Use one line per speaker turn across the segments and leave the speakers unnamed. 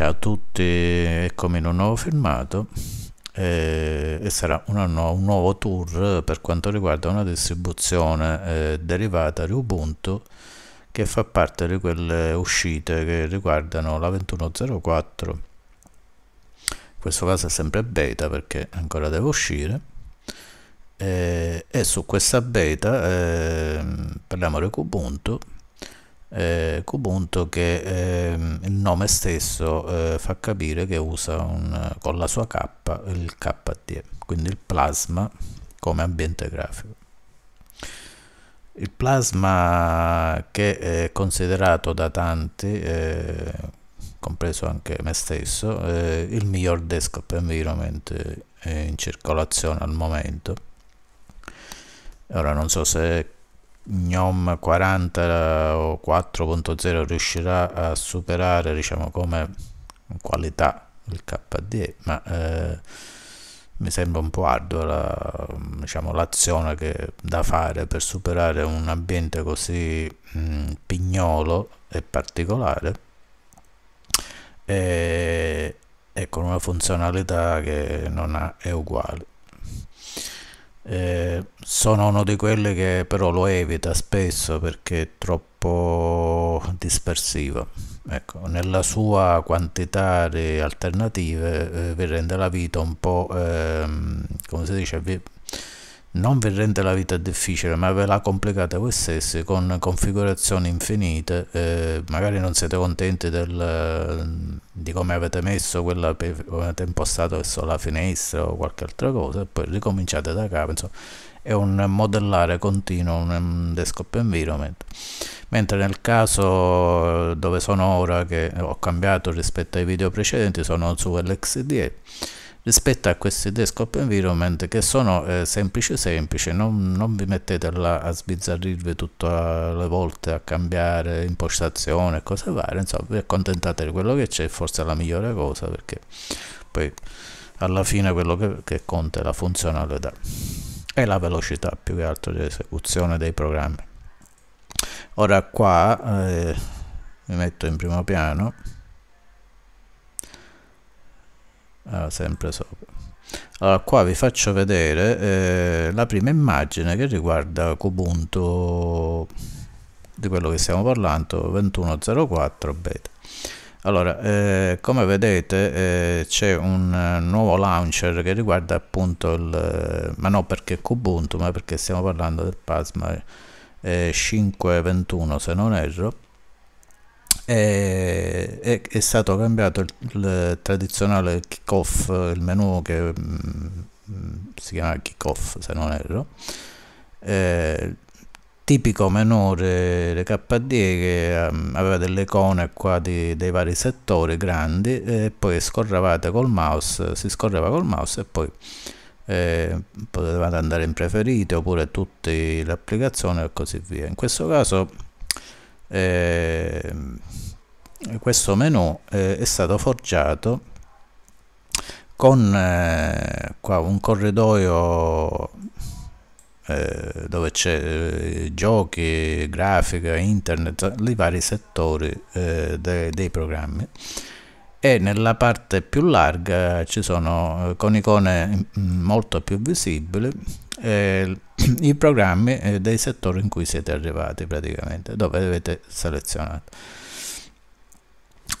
Ciao a tutti e come in un nuovo filmato eh, e sarà una, un nuovo tour per quanto riguarda una distribuzione eh, derivata di Ubuntu che fa parte di quelle uscite che riguardano la 21.04 in questo caso è sempre beta perché ancora deve uscire eh, e su questa beta ehm, parliamo di Ubuntu eh, Kubuntu che eh, il nome stesso eh, fa capire che usa un, con la sua K il KDE, quindi il plasma come ambiente grafico. Il plasma che è considerato da tanti, eh, compreso anche me stesso, eh, il miglior desktop environment eh, in circolazione al momento. Ora non so se GNOME 40 eh, o 4.0 riuscirà a superare diciamo come qualità il KDE ma eh, mi sembra un po' ardua la, diciamo, l'azione che da fare per superare un ambiente così mh, mm, pignolo e particolare e, e con una funzionalità che non ha, è uguale eh, sono uno di quelli che però lo evita spesso perché è troppo dispersivo. Ecco, nella sua quantità di alternative eh, vi rende la vita un po', ehm, come si dice, vi, non vi rende la vita difficile, ma ve la complicate voi stessi con configurazioni infinite, eh, magari non siete contenti del, di come avete messo quella, come avete impostato verso la finestra o qualche altra cosa, e poi ricominciate da capo, insomma è un modellare continuo un desktop environment mentre nel caso eh, dove sono ora che ho cambiato rispetto ai video precedenti sono su LXDE rispetto a questi desktop environment che sono eh, semplici semplici non, non, vi mettete là a sbizzarrirvi tutte le volte a cambiare impostazione e cose varie insomma vi accontentate di quello che c'è forse è la migliore cosa perché poi alla fine quello che, che conta è la funzionalità e la velocità più che altro di esecuzione dei programmi ora qua eh, mi metto in primo piano ah, sempre sopra allora, qua vi faccio vedere eh, la prima immagine che riguarda Kubuntu di quello che stiamo parlando 21.04 beta allora eh, come vedete eh, c'è un nuovo launcher che riguarda appunto il ma non perché Kubuntu ma perché stiamo parlando del Pasma 5.21 eh, se non erro e, e è stato cambiato il, il tradizionale kickoff, il menu che mh, mm, si chiama kickoff se non erro, eh, tipico menu de, KDE che mm, aveva delle icone qua di, dei vari settori grandi e poi scorrevate col mouse, si scorreva col mouse e poi eh, potevate andare in preferite oppure tutte le applicazioni e così via. In questo caso eh, questo menu eh, è stato forgiato con eh, qua un corridoio eh, dove c'è eh, giochi, grafica, internet, i vari settori eh, de dei programmi e nella parte più larga ci sono con icone mm, molto più visibili eh, i programmi eh, dei settori in cui siete arrivati praticamente, dove avete selezionato.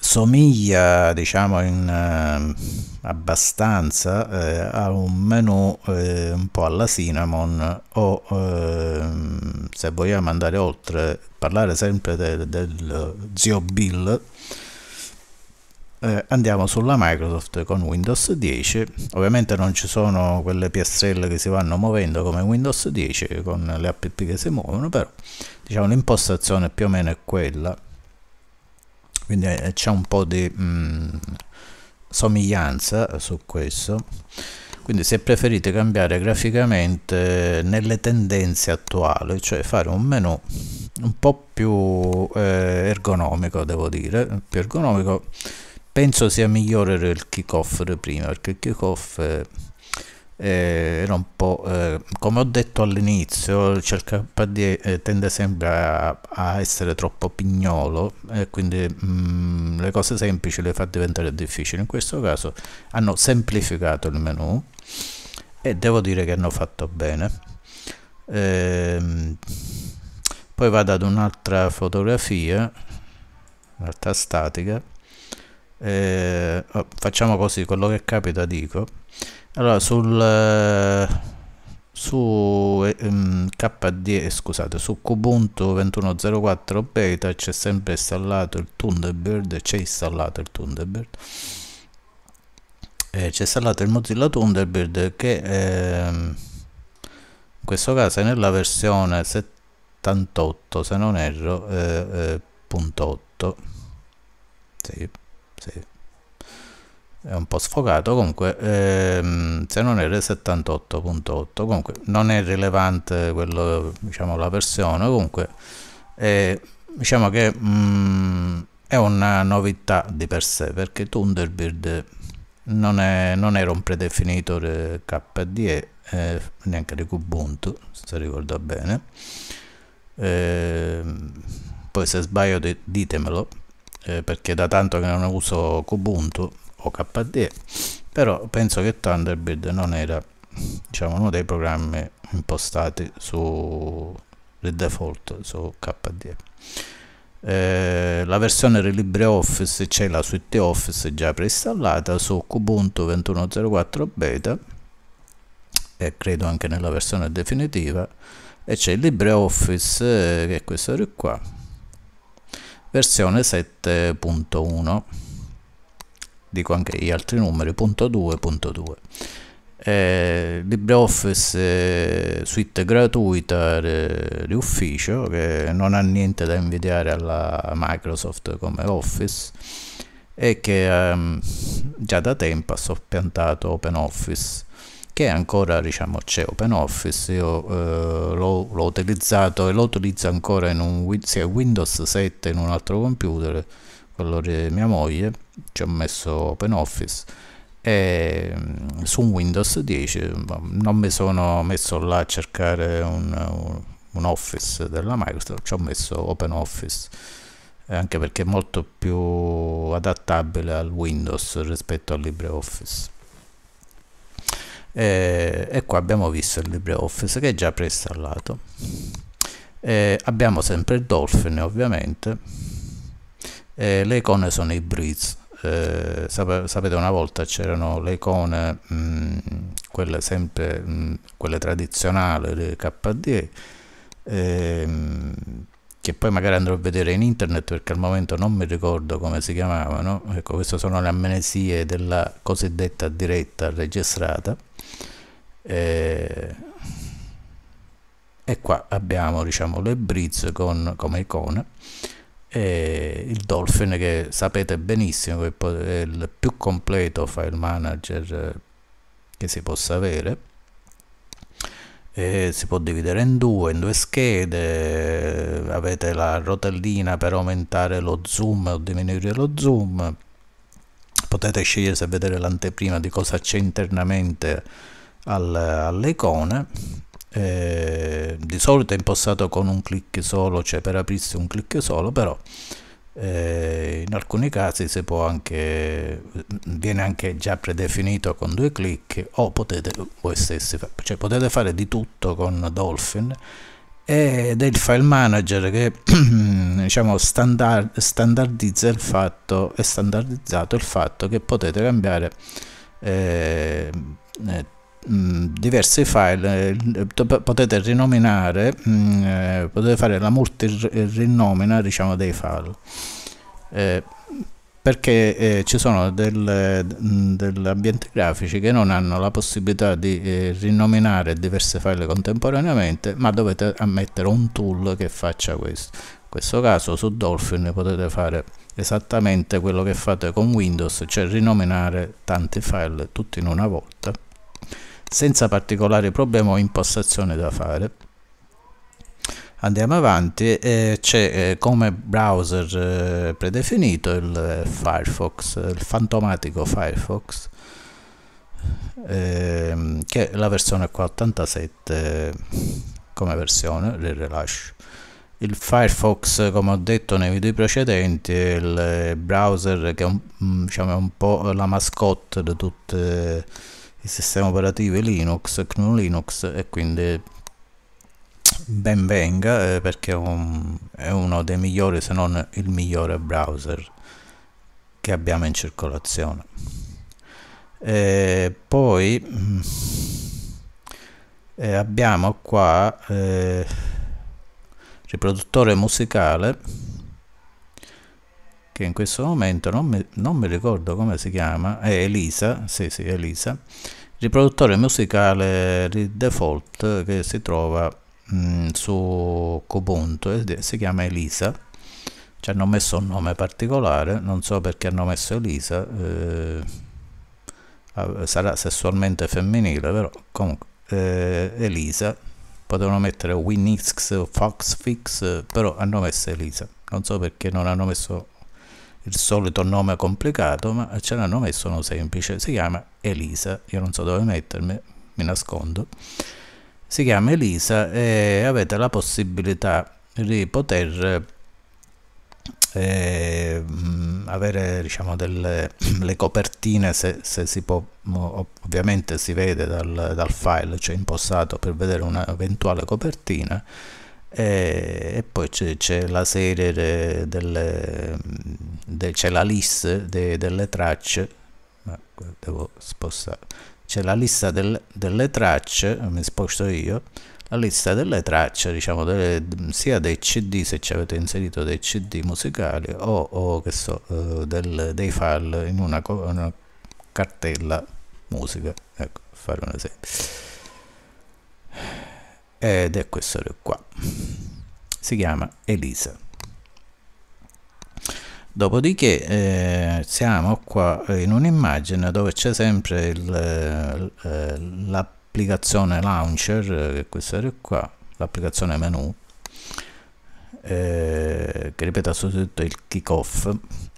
Somiglia, diciamo, in, eh, abbastanza eh, a un menu eh, un po' alla cinnamon o ehm, se vogliamo andare oltre, parlare sempre del, del zio Bill, eh, andiamo sulla Microsoft con Windows 10 ovviamente non ci sono quelle piastrelle che si vanno muovendo come Windows 10 con le app che si muovono però diciamo l'impostazione più o meno è quella quindi eh, c'è un po' di mh, mm, somiglianza su questo quindi se preferite cambiare graficamente nelle tendenze attuali cioè fare un menu un po' più eh, ergonomico devo dire più ergonomico penso sia migliore del kickoff di prima perché il kickoff eh, eh, era un po' eh, come ho detto all'inizio il KD eh, tende sempre a, a, essere troppo pignolo e quindi mh, mm, le cose semplici le fa diventare difficili in questo caso hanno semplificato il menu e devo dire che hanno fatto bene ehm, poi vado ad un'altra fotografia un'altra statica eh, facciamo così quello che capita dico allora sul su ehm, mm, KD, eh, scusate su Kubuntu 21.04 beta c'è sempre installato il Thunderbird c'è installato il Thunderbird eh, c'è installato il Mozilla Thunderbird che ehm, in questo caso è nella versione 78 se non erro eh, eh, punto 8 sì sì. è un po' sfocato comunque ehm, se non erro 78.8 comunque non è rilevante quello diciamo la versione comunque eh, diciamo che mh, mm, è una novità di per sé perché Thunderbird non, è, non era un predefinito KDE eh, neanche di Kubuntu se ricordo bene eh, poi se sbaglio ditemelo eh, perché da tanto che non uso Kubuntu o KDE però penso che Thunderbird non era diciamo uno dei programmi impostati su il default su KDE eh, la versione di LibreOffice c'è la suite Office già preinstallata su Kubuntu 21.04 beta e credo anche nella versione definitiva e c'è LibreOffice eh, che è questo di qua versione 7.1 dico anche gli altri numeri punto 2 punto 2 eh, LibreOffice eh, suite gratuita eh, di ufficio che non ha niente da invidiare alla Microsoft come Office e che ehm, già da tempo ha soppiantato OpenOffice perché ancora diciamo, c'è OpenOffice, io eh, l'ho, utilizzato e lo utilizzo ancora in un, sia Windows 7 in un altro computer, quello di mia moglie, ci ho messo OpenOffice e mm, su Windows 10 mm, non mi sono messo là a cercare un, un Office della Microsoft, ci ho messo OpenOffice anche perché è molto più adattabile al Windows rispetto al LibreOffice eh, e qua abbiamo visto il LibreOffice che è già preinstallato eh, abbiamo sempre il Dolphin ovviamente eh, le icone sono i Breeze sap sapete una volta c'erano le icone mh, mhmm, quelle sempre mh, mhmm, quelle tradizionali le KDE mhmm, che poi magari andrò a vedere in internet perché al momento non mi ricordo come si chiamavano, ecco queste sono le amnesie della cosiddetta diretta registrata. E, eh, e qua abbiamo diciamo le Briz con, come icona e il Dolphin che sapete benissimo che è il più completo file manager eh, che si possa avere eh, si può dividere in due, in due schede, avete la rotellina per aumentare lo zoom o diminuire lo zoom, potete scegliere se vedere l'anteprima di cosa c'è internamente al, alle icone, di solito è impostato con un clic solo, cioè per aprirsi un clic solo, però eh, in alcuni casi si può anche viene anche già predefinito con due clic o potete voi stessi cioè potete fare di tutto con Dolphin ed è il file manager che diciamo standard, standardizza il fatto è standardizzato il fatto che potete cambiare eh, eh Mm, diversi file eh, potete rinominare mm, eh, potete fare la multi rinomina diciamo dei file eh, perché ci sono del, mm, degli ambienti grafici che non hanno la possibilità di rinominare diversi file contemporaneamente ma dovete ammettere un tool che faccia questo in questo caso su Dolphin potete fare esattamente quello che fate con Windows cioè rinominare tanti file tutti in una volta senza particolari problemi o impostazione da fare andiamo avanti eh, c'è eh, come browser eh, predefinito il eh, Firefox il fantomatico Firefox ehm, che è la versione 487 eh, come versione del rilascio il Firefox come ho detto nei video precedenti è il eh, browser che è un, mm, diciamo, è un po' la mascotte di tutte le il sistema operativo Linux, GNU Linux e quindi ben venga eh, perché è, un, è uno dei migliori se non il migliore browser che abbiamo in circolazione e poi eh, abbiamo qua eh, riproduttore musicale che in questo momento non mi, non mi ricordo come si chiama, è Elisa, sì sì Elisa, riproduttore musicale di default che si trova mh, mm, su Kubuntu, eh, si chiama Elisa, ci hanno messo un nome particolare, non so perché hanno messo Elisa, eh, sarà sessualmente femminile, però comunque eh, Elisa, potevano mettere Winix, Foxfix, però hanno messo Elisa, non so perché non hanno messo il solito nome complicato, ma ce l'hanno messo uno semplice, si chiama Elisa, io non so dove mettermi, mi nascondo, si chiama Elisa e avete la possibilità di poter eh, mm, avere diciamo delle le copertine se, se, si può ovviamente si vede dal, dal file cioè impostato per vedere un'eventuale copertina e, e poi c'è, c'è, la serie de, delle, de, c'è la lista de, delle tracce ma devo spostare c'è la lista del, delle tracce mi sposto io la lista delle tracce diciamo delle, sia dei cd se ci avete inserito dei cd musicali o, o che so eh, del, dei file in una, una cartella musica ecco fare un esempio ed è questo qua si chiama Elisa dopodiché eh, siamo qua in un'immagine dove c'è sempre eh, l'applicazione launcher che è questa qua l'applicazione menu eh, che ripete assolutamente il kickoff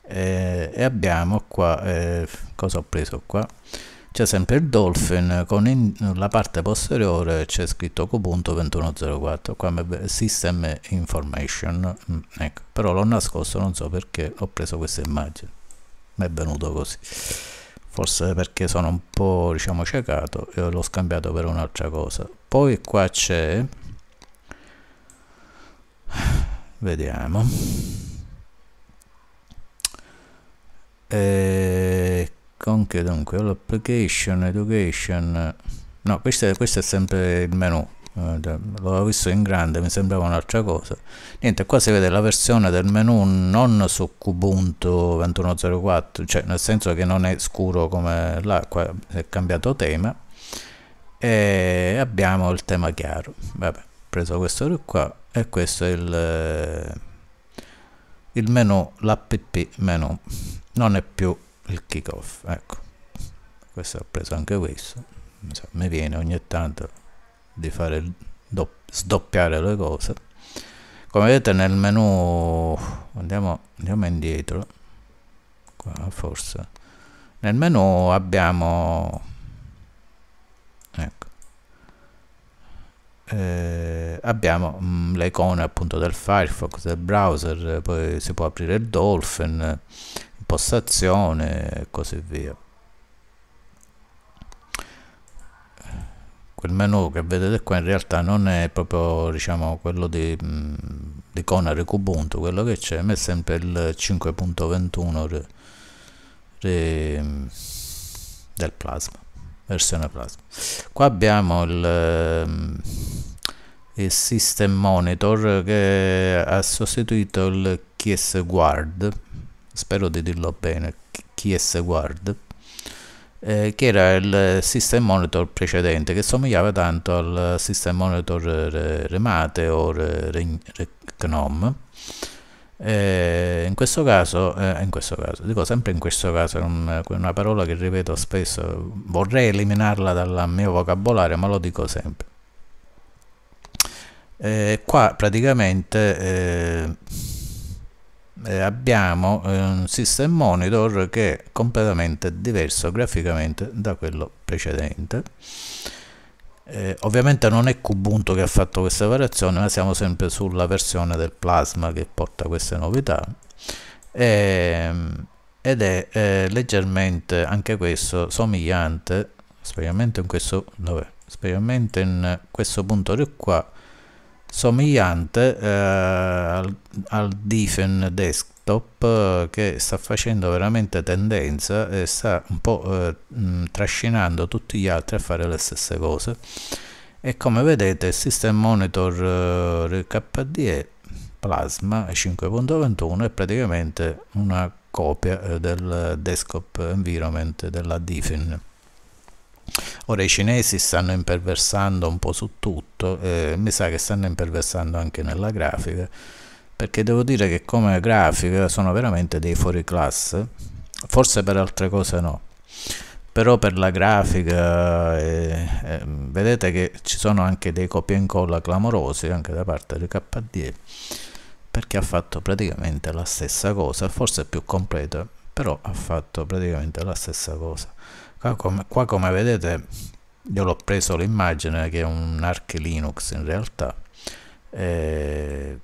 eh, e abbiamo qua eh, cosa ho preso qua c'è sempre il Dolphin con in, la parte posteriore c'è scritto Kubuntu 2104 qua System Information mm, ecco però l'ho nascosto non so perché ho preso questa immagine mi è venuto così forse perché sono un po' diciamo ciecato e l'ho scambiato per un'altra cosa poi qua c'è vediamo eh, Conche dunque, l'application, education, no, questo è, questo è sempre il menu, eh, l'ho visto in grande, mi sembrava un'altra cosa. Niente, qua si vede la versione del menu non su Kubuntu 21.04, cioè nel senso che non è scuro come l'acqua, è cambiato tema e abbiamo il tema chiaro. Vabbè, ho preso questo di qua e questo è il, il menu, l'app menu, non è più il kickoff, ecco questo ho preso anche questo mi viene ogni tanto di fare sdoppiare le cose come vedete nel menu andiamo, andiamo indietro qua forse nel menu abbiamo ecco eh, abbiamo mm, le icone appunto del Firefox, del browser, poi si può aprire il Dolphin, impostazione e così via quel menu che vedete qua in realtà non è proprio diciamo quello di, di Conaric Ubuntu quello che c'è ma è sempre il 5.21 del plasma versione plasma qua abbiamo il, il system monitor che ha sostituito il KS guard spero di dirlo bene, KS Guard, eh, che era il system monitor precedente, che somigliava tanto al system monitor Remate o Gnom. Eh, in questo caso, eh, in questo caso, dico sempre in questo caso, è un, una parola che ripeto spesso, vorrei eliminarla dal mio vocabolario, ma lo dico sempre. Eh, qua praticamente eh, eh, abbiamo eh, un system monitor che è completamente diverso graficamente da quello precedente eh, ovviamente non è Kubuntu che ha fatto questa variazione ma siamo sempre sulla versione del Plasma che porta queste novità e, ehm, ed è eh, leggermente anche questo somigliante specialmente in questo, dov'è? specialmente in questo punto di qua somigliante eh, al, al Defen Desktop eh, che sta facendo veramente tendenza e sta un po' eh, mh, trascinando tutti gli altri a fare le stesse cose e come vedete il System Monitor KDE eh, Plasma 5.21 è praticamente una copia del desktop environment della Diffin. Ora i cinesi stanno imperversando un po' su tutto, eh, mi sa che stanno imperversando anche nella grafica, perché devo dire che come grafica sono veramente dei fuori classe, forse per altre cose no, però per la grafica eh, eh, vedete che ci sono anche dei copia e incolla clamorosi anche da parte di KDE, perché ha fatto praticamente la stessa cosa, forse più completa, però ha fatto praticamente la stessa cosa qua come, qua come vedete io l'ho preso l'immagine che è un arch linux in realtà eh,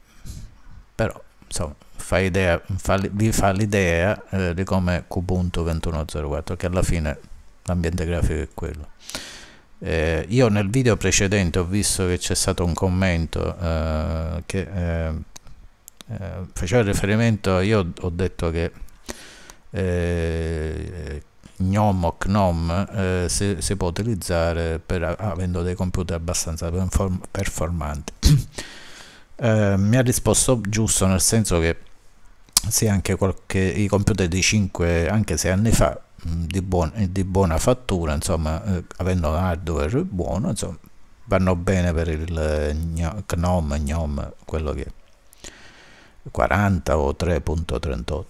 però insomma fa idea, fa, vi fa l'idea eh, di come Kubuntu 21.04 che alla fine l'ambiente grafico è quello eh, io nel video precedente ho visto che c'è stato un commento eh, che eh, eh, faceva riferimento io ho detto che eh, gnom o gnom eh, si, si, può utilizzare per, avendo dei computer abbastanza performanti eh, mi ha risposto giusto nel senso che sì anche qualche, i computer di 5 anche 6 anni fa di, buon, di buona fattura insomma eh, avendo un hardware buono insomma vanno bene per il GNOME, GNOME quello che è 40 o 3.38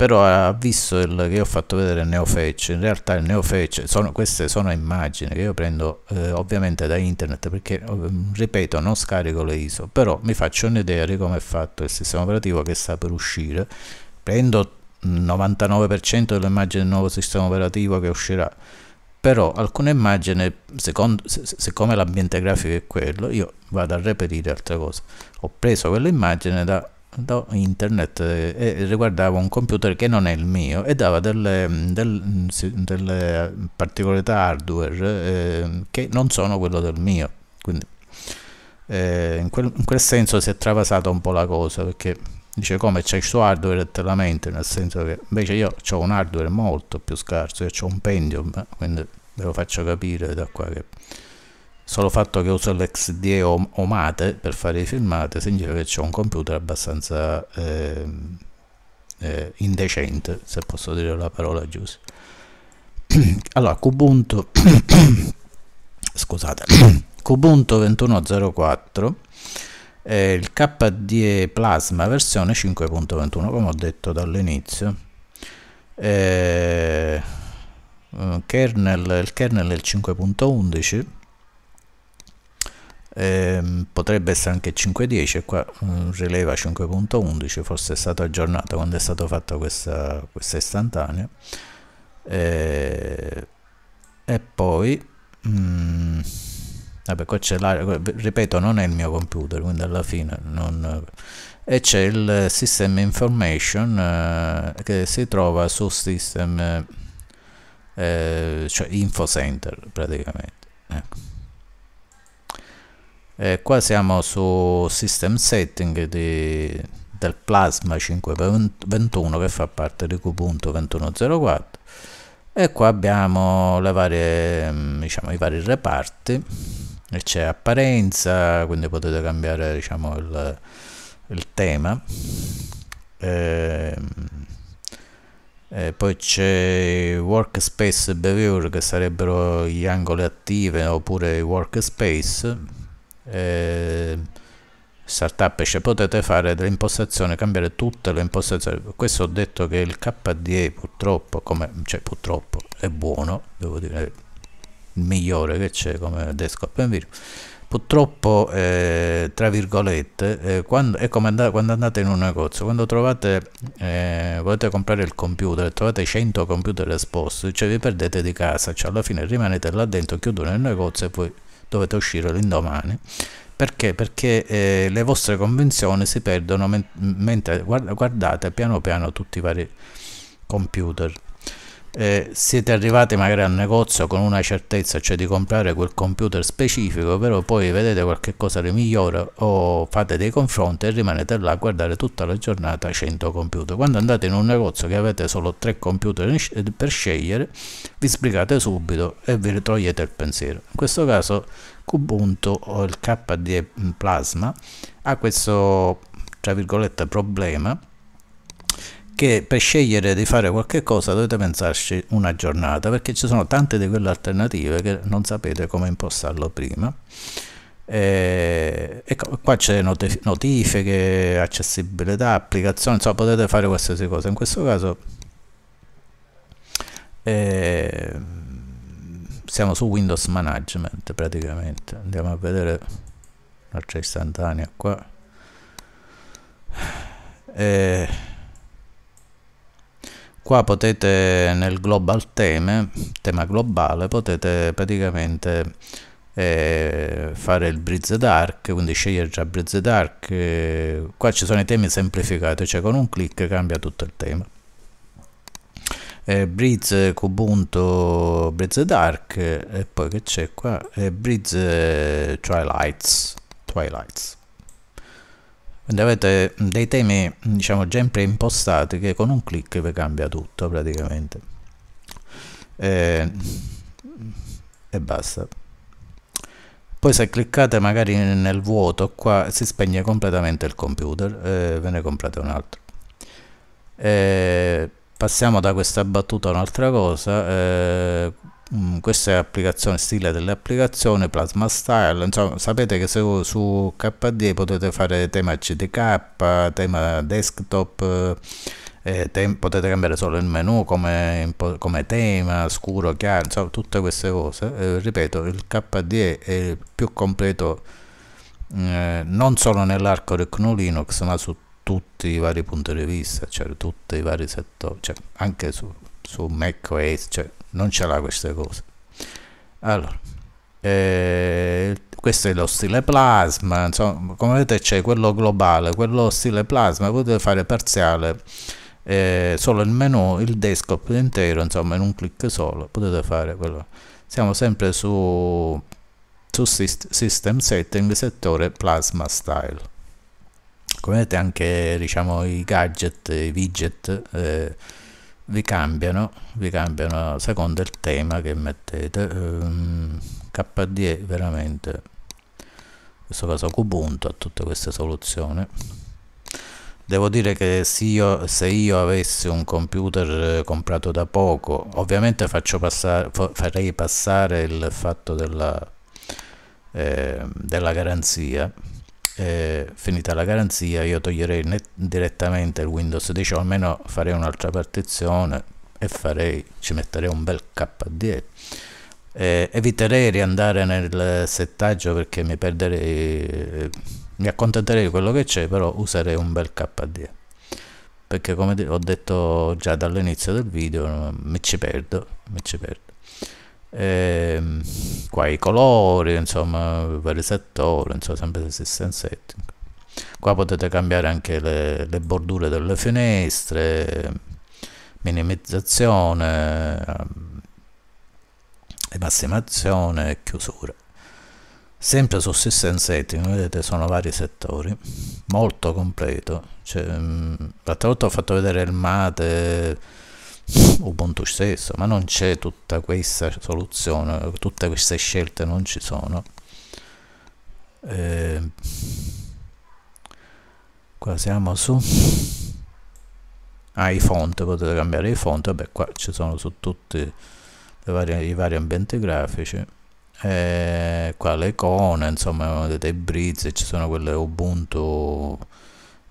però ha visto il, che ho fatto vedere il NeoFetch, in realtà il NeoFetch, sono, queste sono immagini che io prendo eh, ovviamente da internet perché eh, ripeto non scarico le ISO, però mi faccio un'idea di come è fatto il sistema operativo che sta per uscire, prendo il 99% delle immagini del nuovo sistema operativo che uscirà, però alcune immagini, secondo, siccome l'ambiente grafico è quello, io vado a reperire altre cose. Ho preso quell'immagine da da internet eh, e riguardava un computer che non è il mio e dava delle, delle, delle particolarità hardware eh, che non sono quello del mio quindi eh, in, quel, in, quel, senso si è travasata un po' la cosa perché dice come c'è il suo hardware e la mente nel senso che invece io ho un hardware molto più scarso io ho un pendium eh, quindi ve lo faccio capire da qua che solo fatto che uso l'XD Omate per fare i filmati significa che ho un computer abbastanza eh, eh, indecente se posso dire la parola giusta allora Kubuntu scusate Kubuntu 21.04 eh, il KDE Plasma versione 5.21 come ho detto dall'inizio eh, eh, kernel, il kernel è il 5.11 eh, potrebbe essere anche 5.10 qua mm, rileva 5.11 forse è stato aggiornato quando è stato fatto questa, questa istantanea eh, e poi mm, vabbè qua c'è l'area ripeto non è il mio computer quindi alla fine non e c'è il system information eh, che si trova su system eh, cioè info center praticamente ecco eh, qua siamo su system setting di, del plasma 5.21 che fa parte di Kubuntu 2104 e qua abbiamo varie, mm, diciamo, i vari reparti c'è apparenza quindi potete cambiare diciamo, il, il, tema e, ehm, e poi c'è workspace behavior che sarebbero gli angoli attivi oppure i workspace eh, startup cioè potete fare delle impostazioni cambiare tutte le impostazioni questo ho detto che il KDE purtroppo come cioè purtroppo è buono devo dire il migliore che c'è come desktop in purtroppo eh, tra virgolette eh, quando, è come andate, quando andate in un negozio quando trovate eh, volete comprare il computer e trovate 100 computer esposti cioè vi perdete di casa cioè alla fine rimanete là dentro chiudono il negozio e poi dovete uscire l'indomani. Perché? Perché eh, le vostre convenzioni si perdono men mentre guardate piano piano tutti i vari computer eh, siete arrivati magari al negozio con una certezza cioè di comprare quel computer specifico però poi vedete qualche cosa di migliore o fate dei confronti e rimanete là a guardare tutta la giornata 100 computer quando andate in un negozio che avete solo 3 computer per scegliere vi sbrigate subito e vi ritroviete il pensiero in questo caso Kubuntu o il KDE Plasma ha questo tra virgolette problema che per scegliere di fare qualche cosa dovete pensarci una giornata perché ci sono tante di quelle alternative che non sapete come impostarlo prima e, ecco, qua c'è notifiche, accessibilità, applicazioni, insomma potete fare qualsiasi cosa in questo caso eh, siamo su Windows Management praticamente andiamo a vedere un'altra cioè istantanea qua eh, qua potete nel global theme tema globale potete praticamente eh, fare il Breeze Dark quindi scegliere già Breeze Dark eh, qua ci sono i temi semplificati cioè con un clic cambia tutto il tema eh, Breeze Kubuntu Breeze Dark e poi che c'è qua eh, Breeze eh, Twilights Twilights quindi avete mm, dei temi mm, diciamo già preimpostati che con un clic vi cambia tutto praticamente e, e basta poi se cliccate magari nel vuoto qua si spegne completamente il computer e ve ne comprate un altro e passiamo da questa battuta a un'altra cosa eh, Mm, questa è l'applicazione, stile dell'applicazione, plasma style, insomma sapete che su, su KDE potete fare tema CDK, tema desktop, eh, eh te potete cambiare solo il menu come, come, tema, scuro, chiaro, insomma tutte queste cose. Eh, ripeto, il KDE è il più completo eh, non solo nell'arco del GNU Linux ma su tutti i vari punti di vista, cioè tutti i vari settori, cioè, anche su, su macOS, cioè non ce l'ha queste cose allora eh, questo è lo stile plasma insomma come vedete c'è quello globale quello stile plasma potete fare parziale eh, solo il menu il desktop intero insomma in un clic solo potete fare quello siamo sempre su su system setting settore plasma style come vedete anche diciamo i gadget i widget eh, vi cambiano, vi cambiano a seconda del tema che mettete. Um, ehm, KDE veramente, in questo caso Kubuntu ha tutte queste soluzioni. Devo dire che se io, se io avessi un computer eh, comprato da poco, ovviamente passare, farei passare il fatto della, eh, della garanzia, eh, finita la garanzia io toglierei net, direttamente il Windows 10 o almeno farei un'altra partizione e farei, ci metterei un bel KDE eh, eviterei di andare nel settaggio perché mi perderei mi accontenterei di quello che c'è però userei un bel KDE perché come ho detto già dall'inizio del video mi ci perdo mi ci perdo e, ehm, qua i colori insomma vari settori insomma sempre se si setting qua potete cambiare anche le, le bordure delle finestre minimizzazione ehm, massimazione e chiusura sempre su system setting vedete sono vari settori molto completo cioè, mm, l'altra volta ho fatto vedere il mate Ubuntu stesso, ma non c'è tutta questa soluzione, tutte queste scelte non ci sono. Eh, qua siamo su ai ah, font, potete cambiare i font, vabbè qua ci sono su tutti vari, i vari ambienti grafici. E eh, qua le icone, insomma, vedete i brizzi, ci sono quelle Ubuntu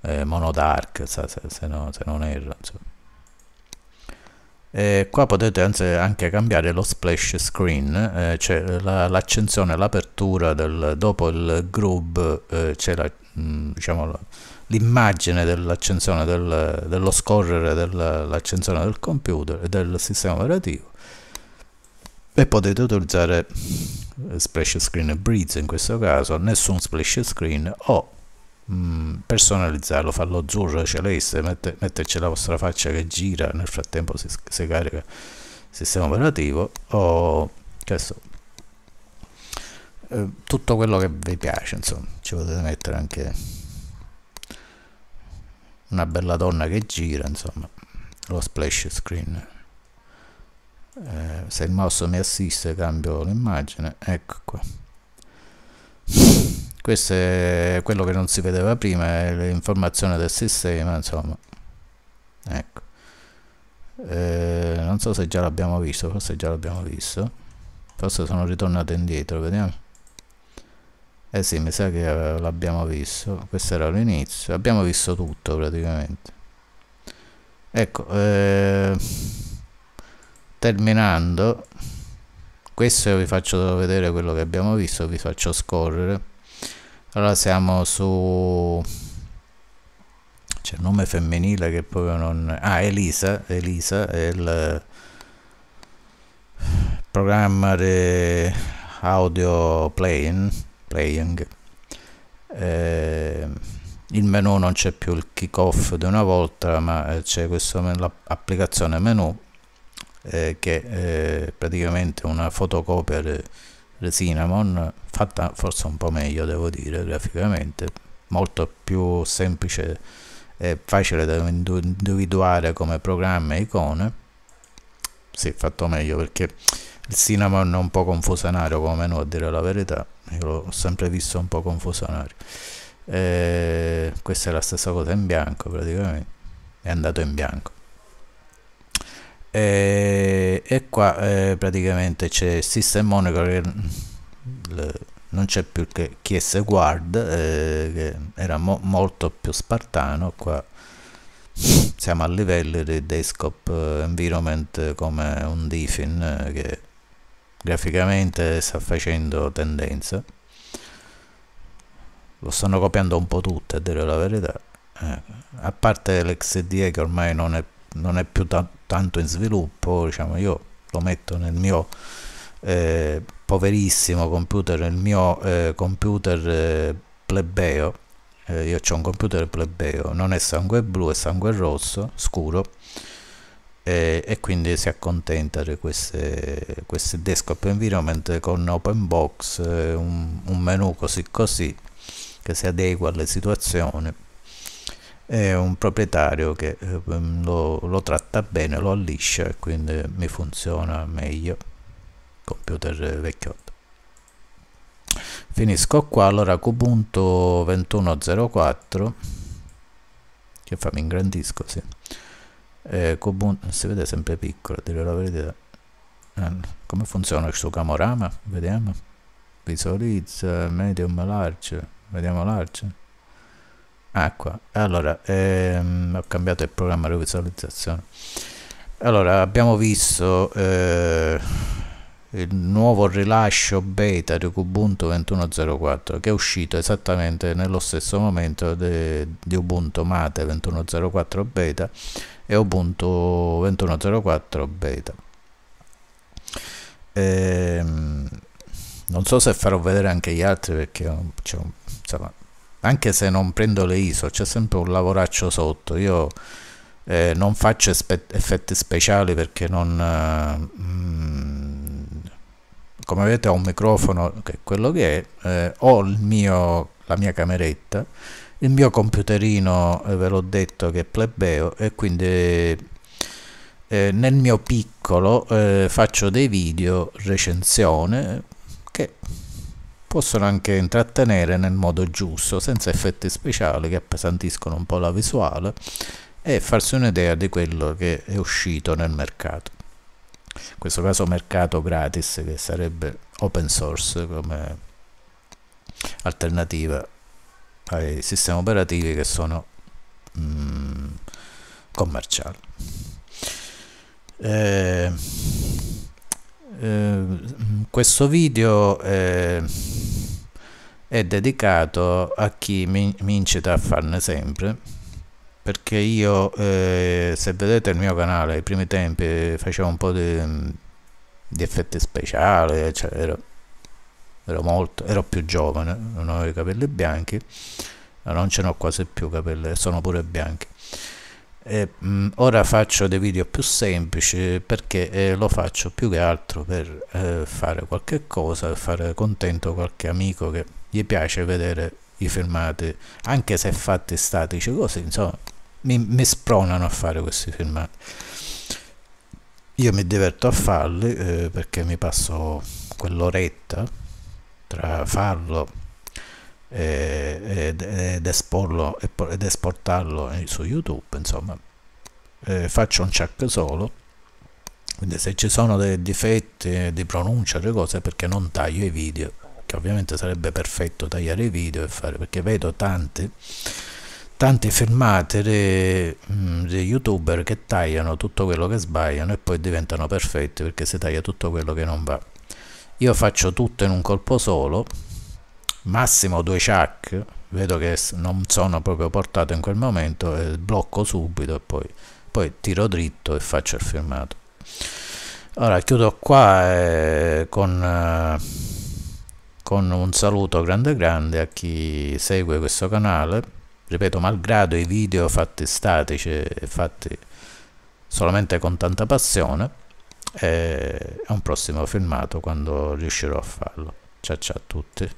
eh, Monodark, se, se, no, se non erro. Insomma. E qua potete anche cambiare lo splash screen, eh, c'è l'accensione, l'apertura del, dopo il groove, eh, c'è mm, diciamo l'immagine diciamo, dell'accensione del, dello scorrere dell'accensione del computer e del sistema operativo e potete utilizzare eh, splash screen breeze in questo caso, nessun splash screen o Mm, personalizzarlo, farlo azzurro, celeste, cioè, mette, metterci la vostra faccia che gira, nel frattempo si, si carica il sistema operativo o che so, eh, tutto quello che vi piace, insomma, ci potete mettere anche una bella donna che gira, insomma, lo splash screen. Eh, se il mouse mi assiste cambio l'immagine ecco qua questo è quello che non si vedeva prima è l'informazione del sistema insomma ecco eh, non so se già l'abbiamo visto forse già l'abbiamo visto forse sono ritornato indietro vediamo eh sì mi sa che eh, l'abbiamo visto questo era l'inizio abbiamo visto tutto praticamente ecco eh, terminando questo vi faccio vedere quello che abbiamo visto vi faccio scorrere allora siamo su c'è il nome femminile che proprio non ah Elisa Elisa è il programma di audio playing, playing. Eh, il menu non c'è più il kick off di una volta ma eh, c'è questa applicazione menu eh, che eh, è praticamente una fotocopia di Cinnamon fatta forse un po' meglio devo dire graficamente molto più semplice e facile da individuare come programma e icone si sì, fatto meglio perché il Cinnamon è un po' confusionario come menu a dire la verità io l'ho sempre visto un po' confusionario e eh, questa è la stessa cosa in bianco praticamente è andato in bianco e, e qua eh, praticamente c'è System Monaco che non c'è più che QS Guard eh, che era mo molto più spartano qua siamo a livelli di desktop eh, environment come un Diffin eh, che graficamente sta facendo tendenza lo stanno copiando un po' tutte a dire la verità eh, a parte l'XDE che ormai non è più non è più ta tanto in sviluppo, diciamo, io lo metto nel mio eh, poverissimo computer, nel mio eh, computer eh, plebeo, eh, io ho un computer plebeo, non è sangue blu, è sangue rosso, scuro, e, eh, e quindi si accontenta di queste, queste desktop environment con open box, un, un menu così così, che si adegua alle situazioni è un proprietario che ehm, lo, lo tratta bene, lo alliscia e quindi mi funziona meglio computer vecchiotto finisco qua allora Kubuntu 2104 che fa mi ingrandisco sì. Eh, Kubuntu si vede sempre piccolo dire la verità eh, come funziona il suo camorama vediamo visualizza medium large vediamo large acqua Allora, ehm, ho cambiato il programma di visualizzazione. Allora, abbiamo visto eh, il nuovo rilascio beta di Ubuntu 21.04 che è uscito esattamente nello stesso momento di Ubuntu Mate 21.04 beta e Ubuntu 21.04 beta. Ehm, non so se farò vedere anche gli altri perché cioè, insomma, anche se non prendo le ISO c'è sempre un lavoraccio sotto io eh, non faccio effetti speciali perché non eh, mm, come vedete ho un microfono che è quello che è eh, ho mio, la mia cameretta il mio computerino eh, ve l'ho detto che è plebeo e quindi eh, nel mio piccolo eh, faccio dei video recensione che possono anche intrattenere nel modo giusto, senza effetti speciali che appesantiscono un po' la visuale e farsi un'idea di quello che è uscito nel mercato. In questo caso mercato gratis che sarebbe open source come alternativa ai sistemi operativi che sono mm, commerciali. Eh, Ehm, questo video è, ehm, è, dedicato a chi mi, mi, incita a farne sempre perché io eh, se vedete il mio canale ai primi tempi facevo un po' di, di effetti speciali cioè ero, ero, molto, ero più giovane non avevo i capelli bianchi non ce n'ho quasi più capelli sono pure bianchi eh, ora faccio dei video più semplici perché eh, lo faccio più che altro per eh, fare qualche cosa, fare contento qualche amico che gli piace vedere i filmati, anche se fatti statici, così, insomma mi, mi spronano a fare questi filmati. Io mi diverto a farli eh, perché mi passo quell'oretta tra farlo eh, ed, esporlo, ed esportarlo su YouTube, insomma eh, faccio un check solo quindi se ci sono dei difetti di pronuncia le cose perché non taglio i video che ovviamente sarebbe perfetto tagliare i video e fare perché vedo tanti tanti filmati di, mm, di youtuber che tagliano tutto quello che sbagliano e poi diventano perfetti perché si taglia tutto quello che non va io faccio tutto in un colpo solo massimo due ciak vedo che non sono proprio portato in quel momento e blocco subito e poi, poi tiro dritto e faccio il filmato ora chiudo qua eh, con, eh, con un saluto grande grande a chi segue questo canale ripeto malgrado i video fatti statici e fatti solamente con tanta passione e eh, a un prossimo filmato quando riuscirò a farlo ciao ciao a tutti